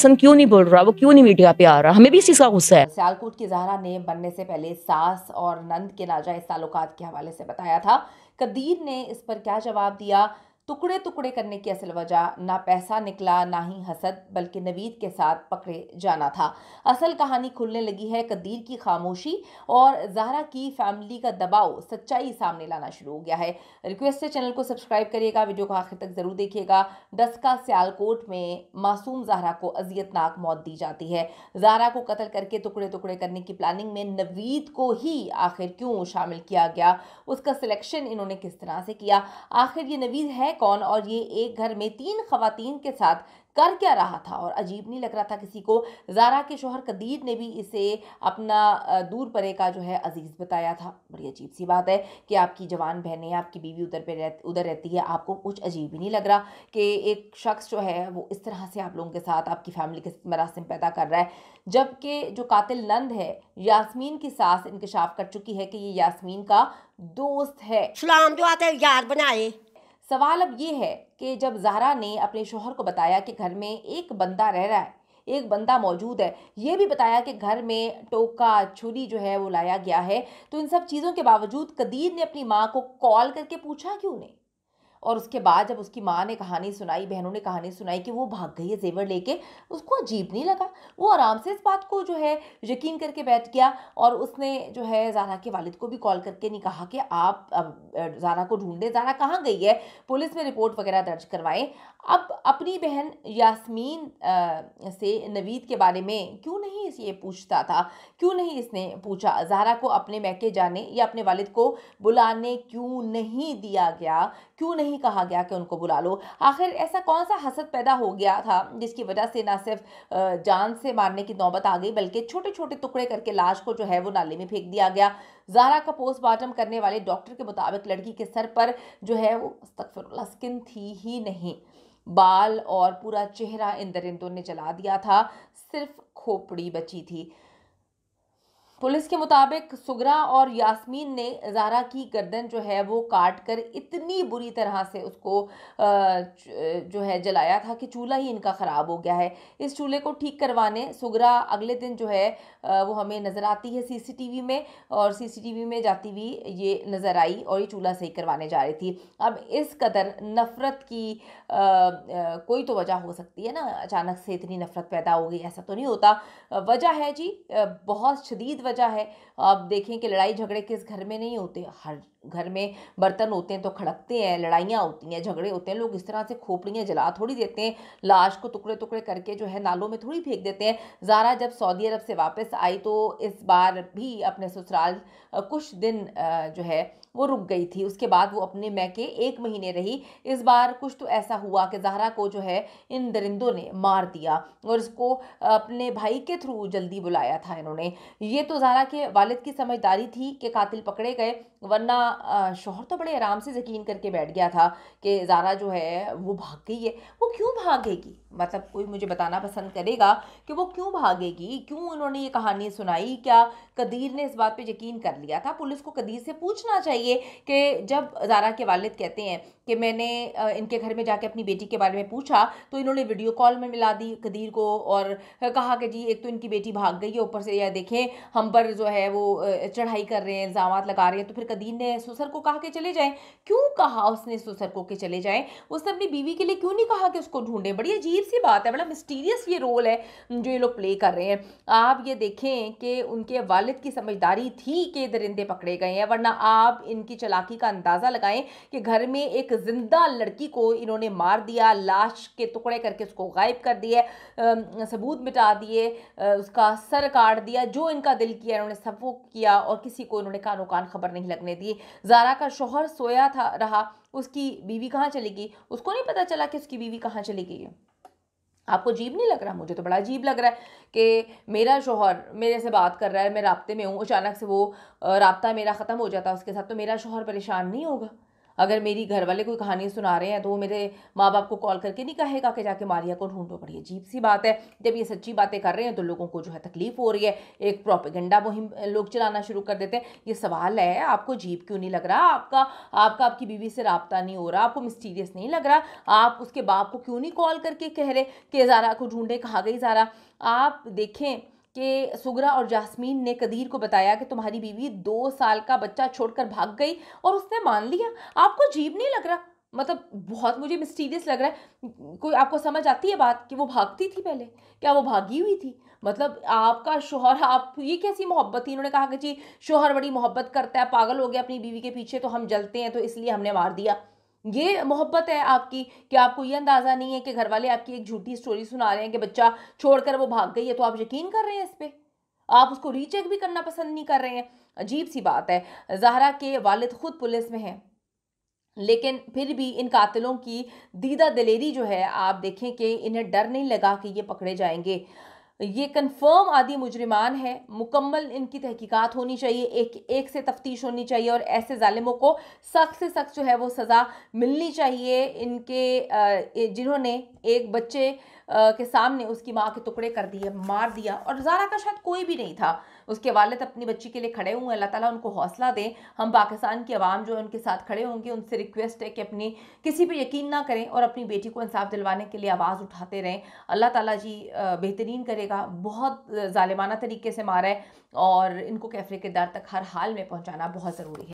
पसंद क्यों नहीं बोल रहा वो क्यों नहीं मीडिया पे आ रहा हमें भी इस चीज़ का गुस्सा है सियालकोट की जहरा ने बनने से पहले सास और नंद के नाजायज ताल्लुकात के हवाले से बताया था कदीर ने इस पर क्या जवाब दिया टुकड़े टुकड़े करने की असल वजह ना पैसा निकला ना ही हसद बल्कि नवीद के साथ पकड़े जाना था असल कहानी खुलने लगी है कदीर की खामोशी और जहरा की फैमिली का दबाव सच्चाई सामने लाना शुरू हो गया है रिक्वेस्ट है चैनल को सब्सक्राइब करिएगा वीडियो को आखिर तक ज़रूर देखिएगा डस्का सियालकोट में मासूम जहरा को अजियतनाक मौत दी जाती है जहरा को कत्ल करके टुकड़े टुकड़े करने की प्लानिंग में नवीद को ही आखिर क्यों शामिल किया गया उसका सिलेक्शन इन्होंने किस तरह से किया आखिर ये नवीद है कौन और ये एक घर में तीन खातन के साथ कर क्या रहा था और अजीब नहीं लग रहा था किसी को जारा के शोहर कदीर ने भी इसे अपना दूर परे का जो है अजीज़ बताया था बड़ी अजीब सी बात है कि आपकी जवान बहनें आपकी बीवी उधर पे रह उधर रहती है आपको कुछ अजीब ही नहीं लग रहा कि एक शख्स जो है वो इस तरह से आप लोगों के साथ आपकी फैमिली के मरासम पैदा कर रहा है जबकि जो कातिल नंद है यासमीन की सास इंकशाफ कर चुकी है कि ये यासमीन का दोस्त है सलाम जो आते यार बनाए सवाल अब ये है कि जब जहरा ने अपने शोहर को बताया कि घर में एक बंदा रह रहा है एक बंदा मौजूद है ये भी बताया कि घर में टोका छुरी जो है वो लाया गया है तो इन सब चीज़ों के बावजूद कदीर ने अपनी माँ को कॉल करके पूछा क्यों नहीं और उसके बाद जब उसकी माँ ने कहानी सुनाई बहनों ने कहानी सुनाई कि वो भाग गई है जेवर लेके उसको अजीब नहीं लगा वो आराम से इस बात को जो है यकीन करके बैठ गया और उसने जो है ज़ारा के वालिद को भी कॉल करके नहीं कहा कि आप ज़ारा को ढूंढें ज़ारा कहाँ गई है पुलिस में रिपोर्ट वगैरह दर्ज करवाएं अब अपनी बहन यास्मीन से नवीद के बारे में क्यों नहीं इस ये पूछता था क्यों नहीं इसने पूछा जहरा को अपने मैके जाने या अपने वालिद को बुलाने क्यों नहीं दिया गया क्यों नहीं कहा गया कि उनको बुला लो आखिर ऐसा कौन सा हसद पैदा हो गया था जिसकी वजह से ना सिर्फ जान से मारने की नौबत आ गई बल्कि छोटे छोटे टुकड़े करके लाश को जो है वो नाले में फेंक दिया गया जहरा का पोस्टमार्टम करने वाले डॉक्टर के मुताबिक लड़की के सर पर जो है वो स्किन थी ही नहीं बाल और पूरा चेहरा इन दरिंदों ने जला दिया था सिर्फ खोपड़ी बची थी पुलिस के मुताबिक सुगरा और यास्मीन ने जारा की गर्दन जो है वो काट कर इतनी बुरी तरह से उसको जो है जलाया था कि चूल्हा ही इनका ख़राब हो गया है इस चूल्हे को ठीक करवाने सुगरा अगले दिन जो है वो हमें नज़र आती है सीसीटीवी में और सीसीटीवी में जाती हुई ये नज़र आई और ये चूल्हा सही करवाने जा रही थी अब इस कदर नफ़रत की आ, आ, कोई तो वजह हो सकती है ना अचानक से इतनी नफ़रत पैदा हो गई ऐसा तो नहीं होता वजह है जी बहुत शदीद वजह है आप देखें कि लड़ाई झगड़े किस घर में नहीं होते हर घर में बर्तन होते हैं तो खड़कते हैं लड़ाइयाँ होती हैं झगड़े होते हैं लोग इस तरह से खोपड़ियाँ जला थोड़ी देते हैं लाश को टुकड़े टुकड़े करके जो है नालों में थोड़ी फेंक देते हैं ज़ारा जब सऊदी अरब से वापस आई तो इस बार भी अपने ससुराल कुछ दिन जो है वो रुक गई थी उसके बाद वो अपने मैके एक महीने रही इस बार कुछ तो ऐसा हुआ कि जहरा को जो है इन दरिंदों ने मार दिया और इसको अपने भाई के थ्रू जल्दी बुलाया था इन्होंने ये तो जहरा के वालिद की समझदारी थी कि कातिल पकड़े गए वरना शोहर तो बड़े आराम से यकीन करके बैठ गया था कि ज़ारा जो है वो भाग गई है वो क्यों भागेगी मतलब कोई मुझे बताना पसंद करेगा कि वो क्यों भागेगी क्यों उन्होंने ये कहानी सुनाई क्या कदीर ने इस बात पे यकीन कर लिया था पुलिस को कदीर से पूछना चाहिए कि जब जारा के वालिद कहते हैं कि मैंने इनके घर में जाके अपनी बेटी के बारे में पूछा तो इन्होंने वीडियो कॉल में मिला दी कदीर को और कहा कि जी एक तो इनकी बेटी भाग गई है ऊपर से या देखें हम पर जो है वो चढ़ाई कर रहे हैं इल्ज़ाम लगा रहे हैं तो फिर कदीर ने सुसर को कहा कि चले जाएँ क्यों कहा उसने सुसर को कि चले जाएँ उसने अपनी बीवी के लिए क्यों नहीं कहा कि उसको ढूंढें बड़ी अजीब अजीब सी बात है बड़ा मतलब मिस्टीरियस ये रोल है जो ये लोग प्ले कर रहे हैं आप ये देखें कि उनके वालिद की समझदारी थी कि दरिंदे पकड़े गए हैं वरना आप इनकी चलाकी का अंदाज़ा लगाएं कि घर में एक ज़िंदा लड़की को इन्होंने मार दिया लाश के टुकड़े करके उसको गायब कर दिए सबूत मिटा दिए उसका सर काट दिया जो इनका दिल किया इन्होंने सब किया और किसी को इन्होंने कानो कान खबर नहीं लगने दी जारा का शोहर सोया था रहा उसकी बीवी कहाँ चली गई उसको नहीं पता चला कि उसकी बीवी कहाँ चली गई है आपको अजीब नहीं लग रहा मुझे तो बड़ा अजीब लग रहा है कि मेरा शोहर मेरे से बात कर रहा है मैं रबते में हूँ अचानक से वो रबता मेरा ख़त्म हो जाता है उसके साथ तो मेरा शोहर परेशान नहीं होगा अगर मेरी घर वाले कोई कहानी सुना रहे हैं तो वो मेरे माँ बाप को कॉल करके नहीं कहेगा कि जाके मारिया को ढूंढो बड़ी अजीब सी बात है जब ये सच्ची बातें कर रहे हैं तो लोगों को जो है तकलीफ हो रही है एक प्रोपेगेंडा मुहिम लोग चलाना शुरू कर देते हैं ये सवाल है आपको जीप क्यों नहीं लग रहा आपका आपका आपकी बीवी से रबता नहीं हो रहा आपको मिस्टीरियस नहीं लग रहा आप उसके बाप को क्यों नहीं कॉल करके कह रहे कि ज़ारा को ढूंढे कहाँ गई ज़ारा आप देखें कि सुगरा और जासमीन ने कदीर को बताया कि तुम्हारी बीवी दो साल का बच्चा छोड़कर भाग गई और उसने मान लिया आपको जीव नहीं लग रहा मतलब बहुत मुझे मिस्टीरियस लग रहा है कोई आपको समझ आती है बात कि वो भागती थी पहले क्या वो भागी हुई थी मतलब आपका शोहर आप ये कैसी मोहब्बत थी इन्होंने कहा कि जी शोहर बड़ी मोहब्बत करता है पागल हो गया अपनी बीवी के पीछे तो हम जलते हैं तो इसलिए हमने मार दिया ये मोहब्बत है आपकी कि आपको ये अंदाज़ा नहीं है कि घर वाले आपकी एक झूठी स्टोरी सुना रहे हैं कि बच्चा छोड़कर वो भाग गई है तो आप यकीन कर रहे हैं इस पर आप उसको रीचेक भी करना पसंद नहीं कर रहे हैं अजीब सी बात है जहरा के वालिद खुद पुलिस में हैं लेकिन फिर भी इन कातिलों की दीदा दलेरी जो है आप देखें कि इन्हें डर नहीं लगा कि ये पकड़े जाएंगे ये कन्फर्म आदि मुजरिमान है मुकम्मल इनकी तहकीकात होनी चाहिए एक एक से तफ्तीश होनी चाहिए और ऐसे ालिमों को सख्त से सख्त जो है वो सज़ा मिलनी चाहिए इनके जिन्होंने एक बच्चे के सामने उसकी माँ के टुकड़े कर दिए मार दिया और जारा का शायद कोई भी नहीं था उसके वालद अपनी बच्ची के लिए खड़े हुए अल्लाह ताला उनको हौसला दें हम पाकिस्तान की आवाम जो है उनके साथ खड़े होंगे उनसे रिक्वेस्ट है कि अपनी किसी पर यकीन ना करें और अपनी बेटी को इंसाफ दिलवाने के लिए आवाज़ उठाते रहें अल्लाह ताला जी बेहतरीन करेगा बहुत ालिमाना तरीके से मारा है और इनको कैफरे किरदार तक हर हाल में पहुँचाना बहुत ज़रूरी है